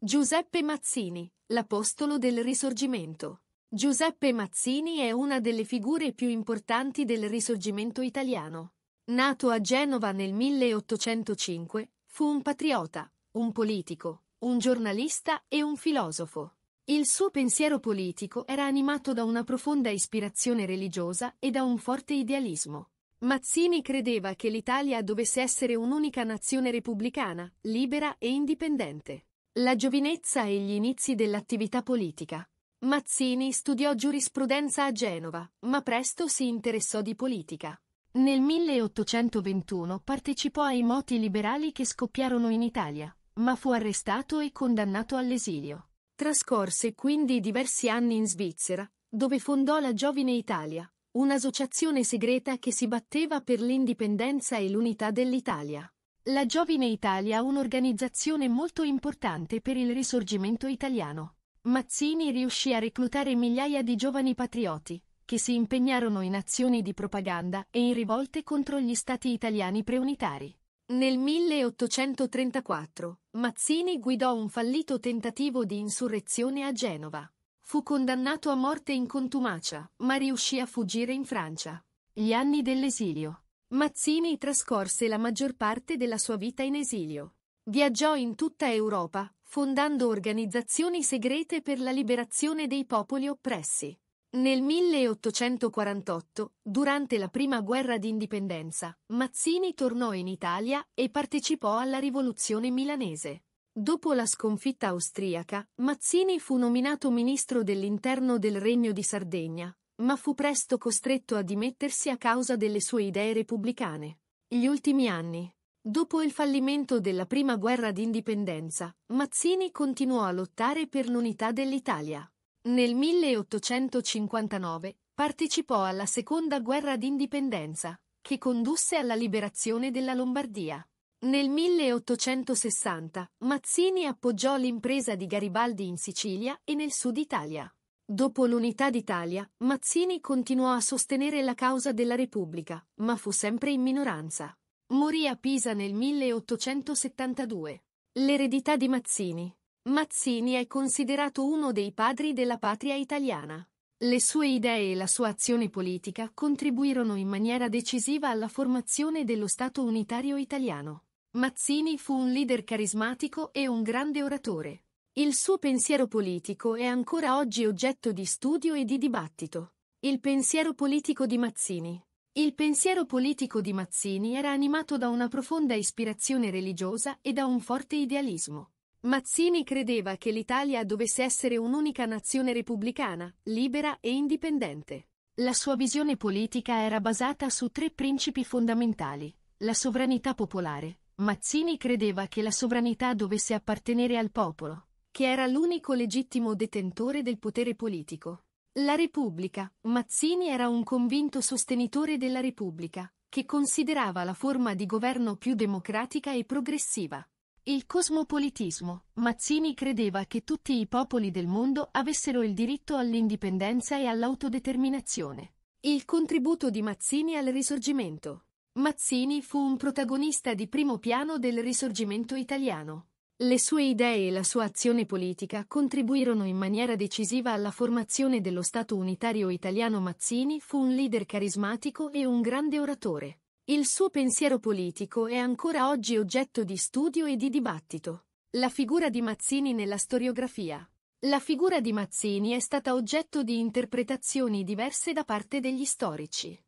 Giuseppe Mazzini, l'apostolo del Risorgimento. Giuseppe Mazzini è una delle figure più importanti del Risorgimento italiano. Nato a Genova nel 1805, fu un patriota, un politico, un giornalista e un filosofo. Il suo pensiero politico era animato da una profonda ispirazione religiosa e da un forte idealismo. Mazzini credeva che l'Italia dovesse essere un'unica nazione repubblicana, libera e indipendente. La giovinezza e gli inizi dell'attività politica. Mazzini studiò giurisprudenza a Genova, ma presto si interessò di politica. Nel 1821 partecipò ai moti liberali che scoppiarono in Italia, ma fu arrestato e condannato all'esilio. Trascorse quindi diversi anni in Svizzera, dove fondò la Giovine Italia, un'associazione segreta che si batteva per l'indipendenza e l'unità dell'Italia. La Giovine Italia è un'organizzazione molto importante per il risorgimento italiano. Mazzini riuscì a reclutare migliaia di giovani patrioti, che si impegnarono in azioni di propaganda e in rivolte contro gli stati italiani preunitari. Nel 1834, Mazzini guidò un fallito tentativo di insurrezione a Genova. Fu condannato a morte in contumacia, ma riuscì a fuggire in Francia. Gli anni dell'esilio Mazzini trascorse la maggior parte della sua vita in esilio. Viaggiò in tutta Europa, fondando organizzazioni segrete per la liberazione dei popoli oppressi. Nel 1848, durante la prima guerra d'indipendenza, Mazzini tornò in Italia e partecipò alla rivoluzione milanese. Dopo la sconfitta austriaca, Mazzini fu nominato ministro dell'interno del Regno di Sardegna, ma fu presto costretto a dimettersi a causa delle sue idee repubblicane. Gli ultimi anni. Dopo il fallimento della prima guerra d'indipendenza, Mazzini continuò a lottare per l'unità dell'Italia. Nel 1859 partecipò alla seconda guerra d'indipendenza, che condusse alla liberazione della Lombardia. Nel 1860 Mazzini appoggiò l'impresa di Garibaldi in Sicilia e nel sud Italia. Dopo l'unità d'Italia, Mazzini continuò a sostenere la causa della Repubblica, ma fu sempre in minoranza. Morì a Pisa nel 1872. L'eredità di Mazzini. Mazzini è considerato uno dei padri della patria italiana. Le sue idee e la sua azione politica contribuirono in maniera decisiva alla formazione dello Stato unitario italiano. Mazzini fu un leader carismatico e un grande oratore. Il suo pensiero politico è ancora oggi oggetto di studio e di dibattito. Il pensiero politico di Mazzini. Il pensiero politico di Mazzini era animato da una profonda ispirazione religiosa e da un forte idealismo. Mazzini credeva che l'Italia dovesse essere un'unica nazione repubblicana, libera e indipendente. La sua visione politica era basata su tre principi fondamentali. La sovranità popolare. Mazzini credeva che la sovranità dovesse appartenere al popolo che era l'unico legittimo detentore del potere politico. La Repubblica, Mazzini era un convinto sostenitore della Repubblica, che considerava la forma di governo più democratica e progressiva. Il cosmopolitismo, Mazzini credeva che tutti i popoli del mondo avessero il diritto all'indipendenza e all'autodeterminazione. Il contributo di Mazzini al Risorgimento. Mazzini fu un protagonista di primo piano del Risorgimento italiano. Le sue idee e la sua azione politica contribuirono in maniera decisiva alla formazione dello Stato unitario italiano Mazzini fu un leader carismatico e un grande oratore. Il suo pensiero politico è ancora oggi oggetto di studio e di dibattito. La figura di Mazzini nella storiografia. La figura di Mazzini è stata oggetto di interpretazioni diverse da parte degli storici.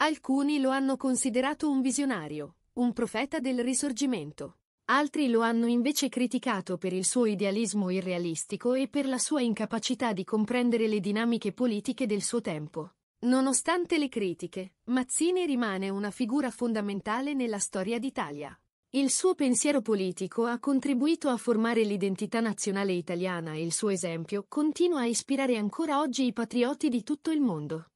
Alcuni lo hanno considerato un visionario, un profeta del risorgimento. Altri lo hanno invece criticato per il suo idealismo irrealistico e per la sua incapacità di comprendere le dinamiche politiche del suo tempo. Nonostante le critiche, Mazzini rimane una figura fondamentale nella storia d'Italia. Il suo pensiero politico ha contribuito a formare l'identità nazionale italiana e il suo esempio continua a ispirare ancora oggi i patrioti di tutto il mondo.